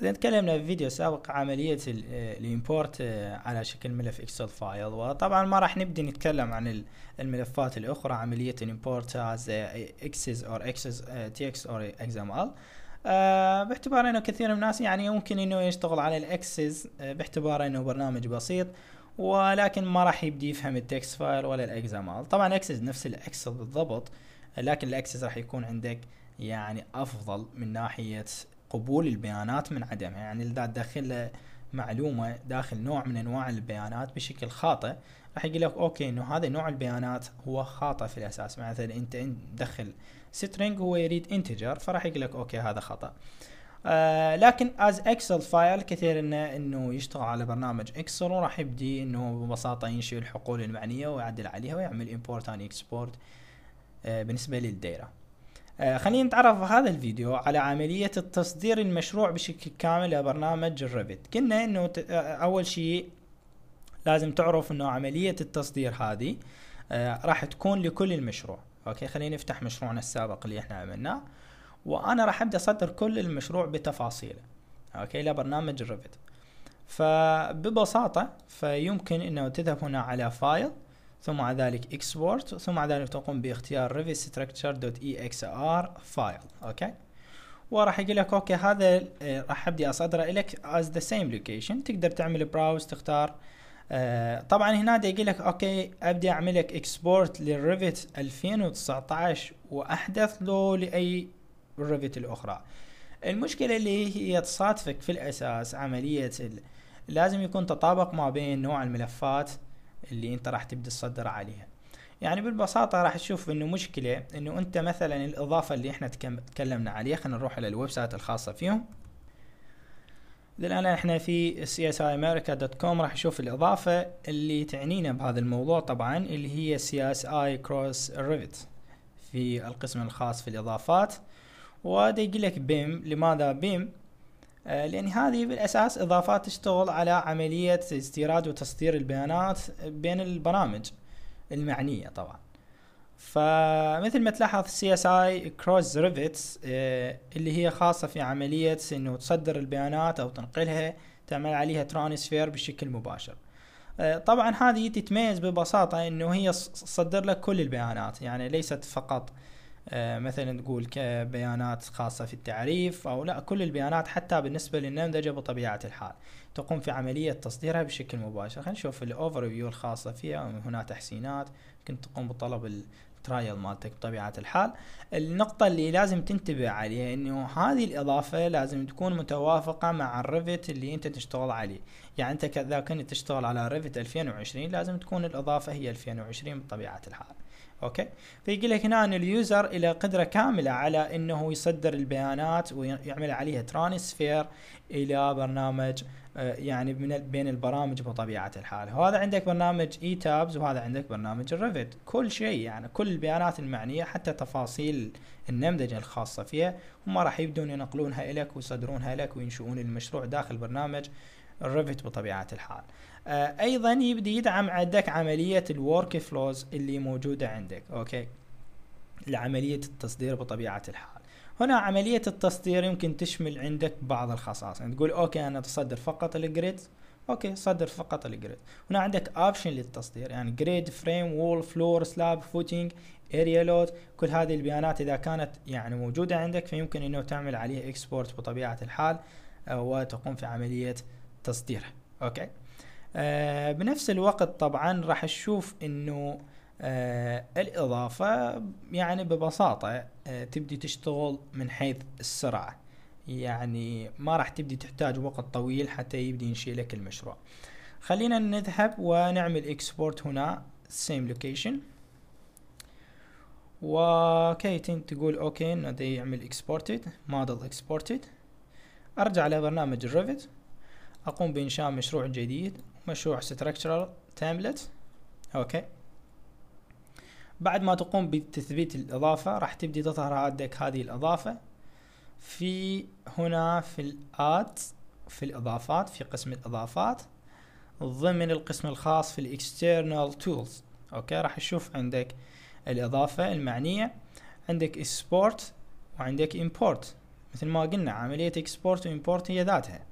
إذا تكلمنا في فيديو سابق عملية آه، الإمبورت آه، على شكل ملف إكسل فايل وطبعا ما راح نبدي نتكلم عن الملفات الأخرى عملية الإمبورت از إكسس أور إكسس تي إكس أور إكس إم إل باعتبار أنه كثير من الناس يعني يمكن أنه يشتغل على الإكسس آه، باعتبار أنه برنامج بسيط ولكن ما راح يبدي يفهم التكست فايل ولا الاكزام إل طبعا إكسس نفس الإكسل بالضبط لكن الإكسس راح يكون عندك يعني أفضل من ناحية قبول البيانات من عدمها يعني اذا داخل معلومه داخل نوع من انواع البيانات بشكل خاطئ راح يقول لك اوكي انه هذا نوع البيانات هو خاطئ في الاساس مثلا انت تدخل سترينج هو يريد انتجر فراح يقول لك اوكي هذا خطا آه لكن از اكسل فايل كثير انه انه يشتغل على برنامج اكسل وراح يبدي انه ببساطه ينشئ الحقول المعنيه ويعدل عليها ويعمل امبورت اند اكسبورت بالنسبه للديره آه، خلينا نتعرف هذا الفيديو على عملية التصدير المشروع بشكل كامل لبرنامج الريفت قلنا انه آه، اول شيء لازم تعرف انه عملية التصدير هذه آه، راح تكون لكل المشروع اوكي خلينا نفتح مشروعنا السابق اللي احنا عملناه وانا راح ابدا اصدر كل المشروع بتفاصيله اوكي لبرنامج الريفت فببساطة فيمكن انه تذهب هنا على فايل ثم بعد ذلك export ثم بعد ذلك تقوم باختيار revit structure dot exr file اوكي وراح يقول لك اوكي هذا آه، راح ابدي اصدره لك از ذا سيم لوكيشن تقدر تعمل براوز تختار آه طبعا هنا يقول لك اوكي ابدي اعمل لك export للريفت 2019 واحدث له لاي الريفت الاخرى المشكله اللي هي تصادفك في الاساس عمليه لازم يكون تطابق ما بين نوع الملفات اللي انت راح تبدي تصدر عليها يعني بالبساطة راح تشوف انه مشكلة انه انت مثلا الاضافة اللي احنا تكلمنا عليها خلينا نروح على الويب سايت الخاصة فيهم الان احنا في csiamerica.com راح نشوف الاضافة اللي تعنينا بهذا الموضوع طبعا اللي هي csi cross rivet في القسم الخاص في الاضافات وده يقول لك بيم لماذا بيم آه، لان هذه بالاساس اضافات تشتغل على عمليه استيراد وتصدير البيانات بين البرامج المعنيه طبعا فمثل ما تلاحظ سي اس اي كروس ريفيتس اللي هي خاصه في عمليه انه تصدر البيانات او تنقلها تعمل عليها ترانسفير بشكل مباشر آه، طبعا هذه تتميز ببساطة انه هي تصدر لك كل البيانات يعني ليست فقط آه، مثلا تقول كبيانات خاصة في التعريف أو لا كل البيانات حتى بالنسبة للنمذجة بطبيعة الحال تقوم في عملية تصديرها بشكل مباشر خلينا نشوف الأوفر فيو الخاصة فيها هنا تحسينات ممكن تقوم بطلب الترايل مالتك بطبيعه الحال النقطه اللي لازم تنتبه عليها انه هذه الاضافه لازم تكون متوافقه مع الريفت اللي انت تشتغل عليه يعني انت كذا كنت تشتغل على ريفت 2020 لازم تكون الاضافه هي 2020 بطبيعه الحال اوكي فيقول لك هنا ان اليوزر الى قدره كامله على انه يصدر البيانات ويعمل عليها ترانسفير الى برنامج آه، يعني من بين البرامج بطبيعه الحال وهذا عندك برنامج اي تابز وهذا عندك برنامج الريفت كل شيء يعني كل البيانات المعنيه حتى تفاصيل النمذجه الخاصه فيها هم راح يبدون ينقلونها لك ويصدرونها لك وينشئون المشروع داخل برنامج الريفت بطبيعه الحال آه، ايضا يبدي يدعم عندك عمليه الورك فلوز اللي موجوده عندك اوكي لعمليه التصدير بطبيعه الحال هنا عملية التصدير يمكن تشمل عندك بعض الخصائص يعني تقول اوكي انا تصدر فقط الجريد اوكي صدر فقط الجريد هنا عندك اوبشن للتصدير يعني جريد فريم وول فلور سلاب فوتينج اريا لود كل هذه البيانات اذا كانت يعني موجودة عندك فيمكن انه تعمل عليها اكسبورت بطبيعة الحال آه، وتقوم في عملية تصديرها اوكي آه بنفس الوقت طبعا راح تشوف انه آه الإضافة يعني ببساطة آه تبدي تشتغل من حيث السرعة يعني ما راح تبدي تحتاج وقت طويل حتى يبدي ينشئ لك المشروع خلينا نذهب ونعمل اكسبورت هنا same location وكيتين تقول اوكي انه يعمل اكسبورتد موديل اكسبورتد ارجع لبرنامج الريفت اقوم بانشاء مشروع جديد مشروع structural template اوكي بعد ما تقوم بتثبيت الإضافة راح تبدي تظهر عندك هذه الإضافة في هنا في الآت في الإضافات في قسم الإضافات ضمن القسم الخاص في الاكسترنال تولز اوكي راح تشوف عندك الاضافه المعنيه عندك اكسبورت وعندك امبورت مثل ما قلنا عمليه اكسبورت وامبورت هي ذاتها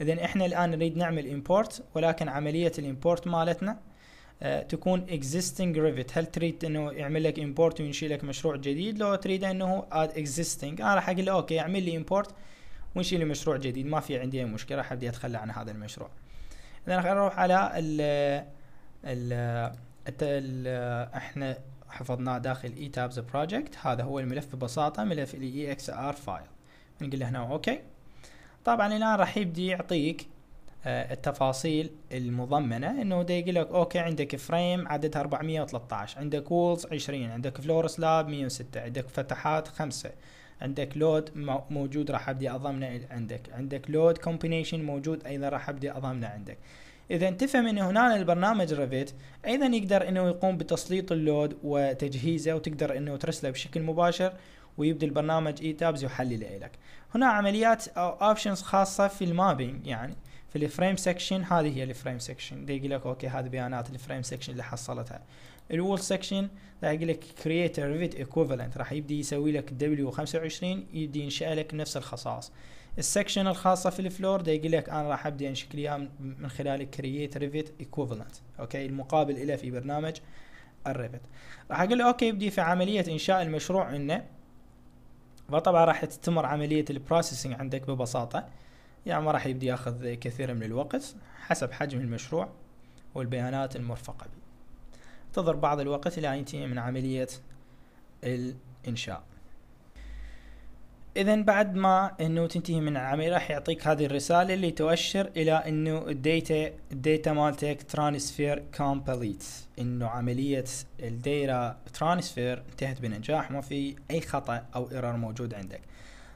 اذا احنا الان نريد نعمل امبورت ولكن عمليه الامبورت مالتنا آه، تكون existing revit هل تريد انه يعمل لك import وينشئ لك مشروع جديد لو تريد انه add existing انا راح اقول له اوكي اعمل لي import ونشيل لي مشروع جديد ما في عندي اي مشكله راح ابدي اتخلى عن هذا المشروع اذا راح اروح على ال ال, ال احنا حفظناه داخل اي تابز بروجكت هذا هو الملف ببساطه ملف اكس ار فايل نقول له هنا اوكي طبعا الان راح يبدي يعطيك آه، التفاصيل المضمنه انه دا يقول لك اوكي عندك فريم عددها 413 عندك وولز 20 عندك فلور سلاب 106 عندك فتحات 5 عندك لود موجود راح ابدي اضمنه عندك عندك لود كومبينيشن موجود ايضا راح ابدي اضمنه عندك اذا تفهم ان هنا البرنامج ريفيت ايضا يقدر انه يقوم بتسليط اللود وتجهيزه وتقدر انه ترسله بشكل مباشر ويبدي البرنامج اي تابز ويحلله لك هنا عمليات او اوبشنز خاصه في المابينج يعني في الفريم سكشن هذه هي الفريم سكشن يقول لك اوكي هذه بيانات الفريم سكشن اللي حصلتها الوول سكشن راح يقول لك كرييت ريفيت ايكوفالنت راح يبدي يسوي لك دبليو 25 يبدي ينشئ لك نفس الخصائص السكشن الخاصه في الفلور ده يقول لك انا راح ابدي انشئ اياها من خلال كرييت ريفيت ايكوفالنت اوكي المقابل له في برنامج الريفت راح اقول له اوكي يبدي في عمليه انشاء المشروع عندنا فطبعا راح تستمر عملية البروسيسنج عندك ببساطة يعني ما راح يبدي ياخذ كثير من الوقت حسب حجم المشروع والبيانات المرفقة به تظهر بعض الوقت لا ينتهي من عملية الإنشاء اذا بعد ما انه تنتهي من العمليه راح يعطيك هذه الرساله اللي تؤشر الى انه الديتا الديتا مالتك ترانسفير كومبليت انه عمليه الديرا ترانسفير انتهت بنجاح ما في اي خطا او ايرور موجود عندك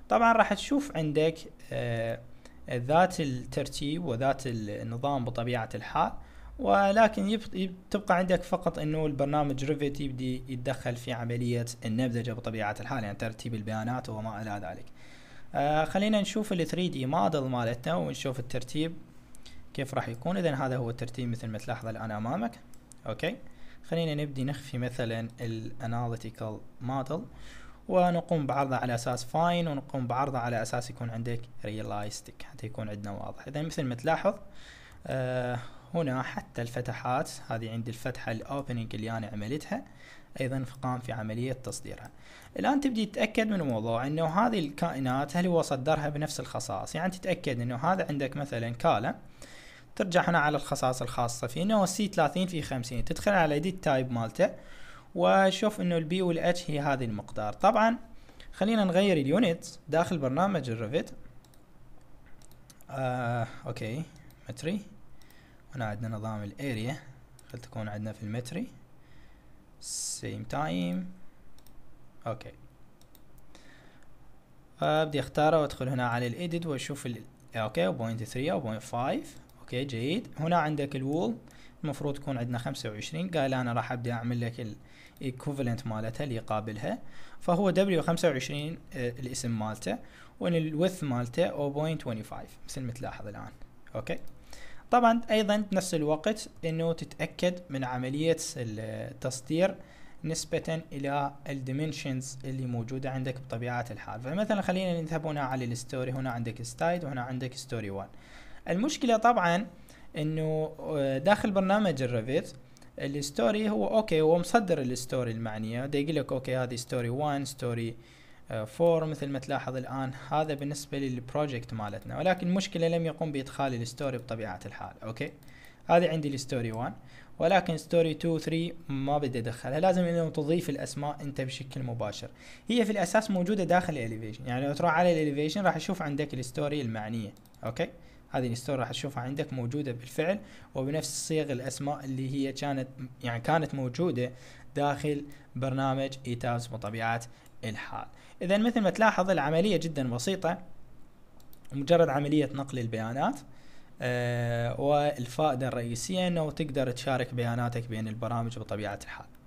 طبعا راح تشوف عندك آه ذات الترتيب وذات النظام بطبيعه الحال آه ولكن تبقى عندك فقط انه البرنامج ريفيت يبدي يتدخل في عمليه النمذجه بطبيعه الحال يعني ترتيب البيانات وما الى ذلك آه خلينا نشوف ال 3 d model مالتنا ونشوف الترتيب كيف راح يكون اذا هذا هو الترتيب مثل ما تلاحظ الان امامك اوكي خلينا نبدي نخفي مثلا ال analytical model ونقوم بعرضه على اساس فاين ونقوم بعرضه على اساس يكون عندك realistic حتى يكون عندنا واضح اذا مثل ما تلاحظ آه هنا حتى الفتحات هذه عند الفتحة الاوبننج اللي انا عملتها ايضا قام في عملية تصديرها الان تبدي تتأكد من موضوع انه هذه الكائنات هل هو صدرها بنفس الخصائص يعني تتأكد انه هذا عندك مثلا كالة ترجع هنا على الخصائص الخاصة فيه انه سي 30 في 50 تدخل على ايديت تايب مالته وشوف انه البي والاتش هي هذه المقدار طبعا خلينا نغير اليونت داخل برنامج الريفت آه اوكي متري هنا عندنا نظام الاريا تكون عندنا في المتري سيم تايم اوكي فبدي اختاره وادخل هنا على الايديت واشوف ال اوكي بوينت ثري او بوينت فايف اوكي جيد هنا عندك الوول المفروض تكون عندنا خمسة وعشرين قال انا راح ابدي اعمل لك الايكوفالنت مالتها اللي يقابلها فهو دبليو خمسة وعشرين آه، الاسم مالته والوث مالته او بوينت مثل ما تلاحظ الان اوكي طبعا ايضا بنفس الوقت انه تتاكد من عمليه التصدير نسبة إلى الديمنشنز اللي موجودة عندك بطبيعة الحال فمثلا خلينا نذهب هنا على الستوري هنا عندك ستايد وهنا عندك ستوري 1 المشكلة طبعا انه آه، داخل برنامج الريفيت الستوري هو اوكي هو مصدر الستوري المعنية دا يقول لك اوكي هذه ستوري 1 ستوري فور آه، مثل ما تلاحظ الآن هذا بالنسبة للبروجكت مالتنا ولكن المشكلة لم يقم بإدخال الستوري بطبيعة الحال أوكي هذه عندي الستوري 1 ولكن ستوري 2 3 ما بدي ادخلها لازم انه تضيف الاسماء انت بشكل مباشر هي في الاساس موجوده داخل الاليفيشن يعني لو تروح على الاليفيشن راح تشوف عندك الستوري المعنيه اوكي هذه الستوري راح تشوفها عندك موجوده بالفعل وبنفس صيغ الاسماء اللي هي كانت يعني كانت موجوده داخل برنامج ايتابس بطبيعه الحال اذا مثل ما تلاحظ العملية جدا بسيطة مجرد عملية نقل البيانات آه والفائدة الرئيسية انه تقدر تشارك بياناتك بين البرامج بطبيعة الحال